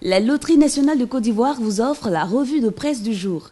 La Loterie nationale de Côte d'Ivoire vous offre la revue de presse du jour.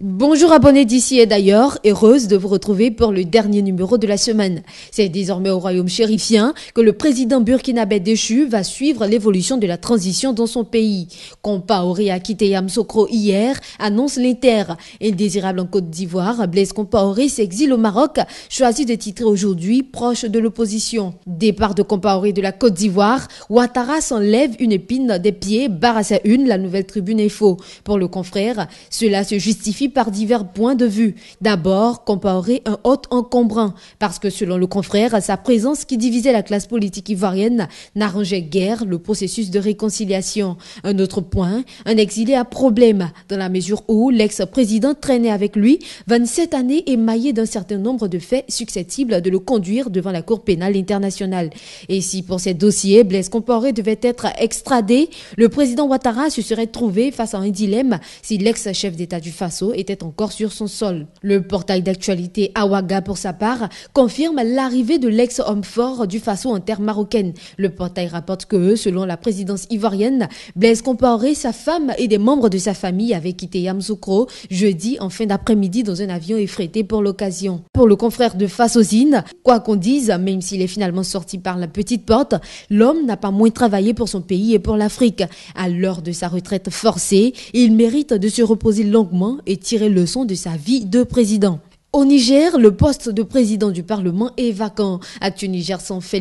Bonjour abonnés d'ici et d'ailleurs, heureuse de vous retrouver pour le dernier numéro de la semaine. C'est désormais au royaume chérifien que le président burkinabé déchu va suivre l'évolution de la transition dans son pays. Compaoré a quitté Yamsokro hier, annonce l'Inter. Indésirable en Côte d'Ivoire, Blaise Compaoré s'exile au Maroc, choisi de titrer aujourd'hui proche de l'opposition. Départ de Compaoré de la Côte d'Ivoire, Ouattara s'enlève une épine des pieds, barre à sa une la nouvelle tribune info. Pour le confrère, cela se justifie par divers points de vue. D'abord, Compaoré, un hôte encombrant, parce que selon le confrère, sa présence qui divisait la classe politique ivoirienne n'arrangeait guère le processus de réconciliation. Un autre point, un exilé à problème, dans la mesure où l'ex-président traînait avec lui 27 années émaillées d'un certain nombre de faits susceptibles de le conduire devant la Cour pénale internationale. Et si pour ces dossiers, Blaise Compaoré devait être extradé, le président Ouattara se serait trouvé face à un dilemme si l'ex-chef d'État du Faso était encore sur son sol. Le portail d'actualité Awaga, pour sa part, confirme l'arrivée de l'ex-homme fort du Faso en terre marocaine. Le portail rapporte que, selon la présidence ivoirienne, Blaise Compaoré, sa femme et des membres de sa famille avaient quitté Yamsoukro jeudi en fin d'après-midi dans un avion effrété pour l'occasion. Pour le confrère de Zine, quoi qu'on dise, même s'il est finalement sorti par la petite porte, l'homme n'a pas moins travaillé pour son pays et pour l'Afrique. À l'heure de sa retraite forcée, il mérite de se reposer longuement et tirer tirer leçon de sa vie de président. Au Niger, le poste de président du Parlement est vacant. Actu Niger s'en fait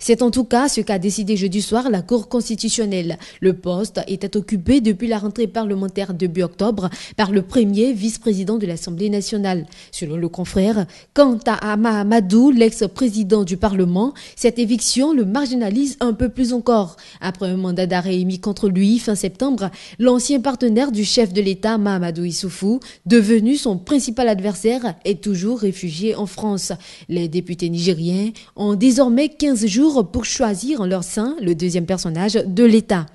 C'est en tout cas ce qu'a décidé jeudi soir la Cour constitutionnelle. Le poste était occupé depuis la rentrée parlementaire début octobre par le premier vice-président de l'Assemblée nationale. Selon le confrère, quant à Mahamadou, l'ex-président du Parlement, cette éviction le marginalise un peu plus encore. Après un mandat d'arrêt émis contre lui fin septembre, l'ancien partenaire du chef de l'État, Mahamadou Issoufou, devenu son principal adversaire, est toujours réfugié en France. Les députés nigériens ont désormais 15 jours pour choisir en leur sein le deuxième personnage de l'État.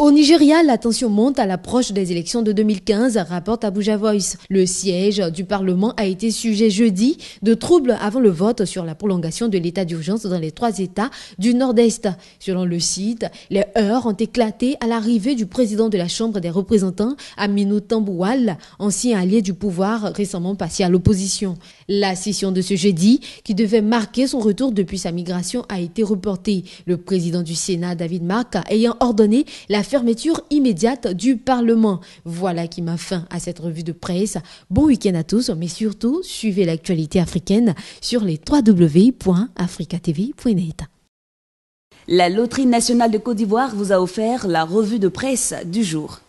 Au Nigeria, la tension monte à l'approche des élections de 2015, rapporte Abuja Voice. Le siège du Parlement a été sujet jeudi de troubles avant le vote sur la prolongation de l'état d'urgence dans les trois États du Nord-Est. Selon le site, les heurts ont éclaté à l'arrivée du président de la Chambre des représentants, Aminou Tamboual, ancien allié du pouvoir récemment passé à l'opposition. La session de ce jeudi, qui devait marquer son retour depuis sa migration, a été reportée. Le président du Sénat, David Mark, ayant ordonné la fermeture immédiate du Parlement. Voilà qui m'a fin à cette revue de presse. Bon week-end à tous, mais surtout, suivez l'actualité africaine sur les www.africatv.net. La Loterie nationale de Côte d'Ivoire vous a offert la revue de presse du jour.